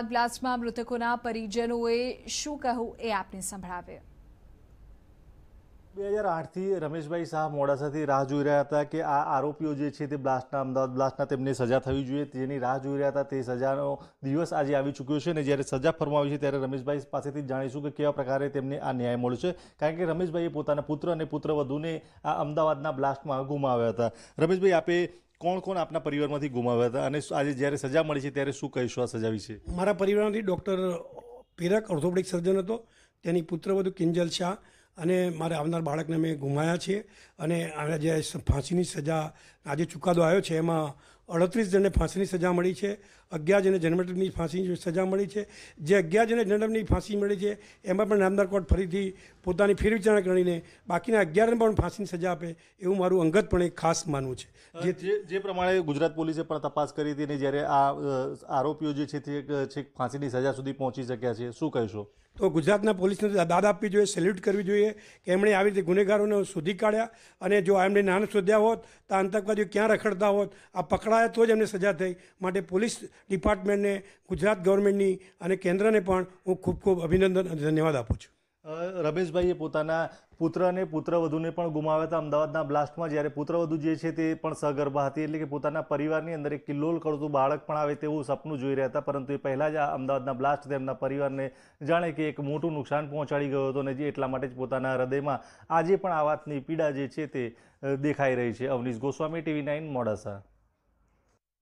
બ્લાસ્ટમાં મૃતકોના પરિજનોએ શું કહ્યું એ આપને સંભળાવે બે હજાર આઠથી રમેશભાઈ શાહ મોડાસાથી રાહ જોઈ રહ્યા હતા કે આ આરોપીઓ જે છે તે બ્લાસ્ટના અમદાવાદ બ્લાસ્ટના તેમને સજા થવી જોઈએ તેની રાહ જોઈ રહ્યા હતા તે સજાનો દિવસ આજે આવી ચૂક્યો છે અને જ્યારે સજા ફરમાવી છે ત્યારે રમેશભાઈ પાસેથી જાણીશું કે કેવા પ્રકારે તેમને આ ન્યાય મળ્યો છે કારણ કે રમેશભાઈએ પોતાના પુત્ર અને પુત્રવધુને આ અમદાવાદના બ્લાસ્ટમાં ગુમાવ્યા હતા રમેશભાઈ આપે કોણ કોણ આપના પરિવારમાંથી ગુમાવ્યા હતા અને આજે જ્યારે સજા મળી છે ત્યારે શું કહીશું આ સજા વિશે મારા પરિવારમાંથી ડૉક્ટર પીરક ઓર્થોપેડિક સર્જન હતો તેની પુત્રવધુ કિંજલ શાહ અને મારે આવનાર બાળકને અમે ગુમાયા છીએ અને આ જે ફાંસીની સજા આજે ચુકાદો આવ્યો છે એમાં અડત્રીસ જણને ફાંસીની સજા મળી છે અગિયાર જણને જન્મટની ફાંસીની સજા મળી છે જે અગિયાર જણને જન્મદંડની ફાંસી મળી છે એમાં પણ નામદાર કોર્ટ ફરીથી પોતાની ફેરવિચારણા કરીને બાકીના અગિયારને પણ ફાંસીની સજા આપે એવું મારું અંગતપણે ખાસ માનવું છે જે જે પ્રમાણે ગુજરાત પોલીસે પણ તપાસ કરી હતી અને જ્યારે આ આરોપીઓ જે છે તે છેક ફાંસીની સજા સુધી પહોંચી શક્યા છે શું કહેશો તો ગુજરાતના પોલીસને દાદ આપવી જોઈએ સેલ્યુટ કરવી જોઈએ કે એમણે આવી રીતે ગુનેગારોને શોધી કાઢ્યા અને જો એમણે નાના શોધ્યા હોત તો આતંકવાદીઓ ક્યાં રખડતા હોત આ પકડ પકડાયા તો જ એમને સજા થઈ માટે પોલીસ ડિપાર્ટમેન્ટને ગુજરાત ગવર્મેન્ટની અને કેન્દ્રને પણ હું ખૂબ ખૂબ અભિનંદન અને ધન્યવાદ આપું છું રમેશભાઈએ પોતાના પુત્ર અને પુત્રવધુને પણ ગુમાવ્યા હતા અમદાવાદના બ્લાસ્ટમાં જ્યારે પુત્રવધુ જે છે તે પણ સગર્ભા હતી એટલે કે પોતાના પરિવારની અંદર એક કિલ્લોલ કરતું બાળક પણ આવે તેવું સપનું જોઈ રહ્યા હતા પરંતુ એ પહેલાં જ આ અમદાવાદના બ્લાસ્ટ તેમના પરિવારને જાણે કે એક મોટું નુકસાન પહોંચાડી ગયો હતો ને જે એટલા માટે જ પોતાના હૃદયમાં આજે પણ આ વાતની પીડા જે છે તે દેખાઈ રહી છે અવનીશ ગોસ્વામી ટીવી નાઇન મોડાસા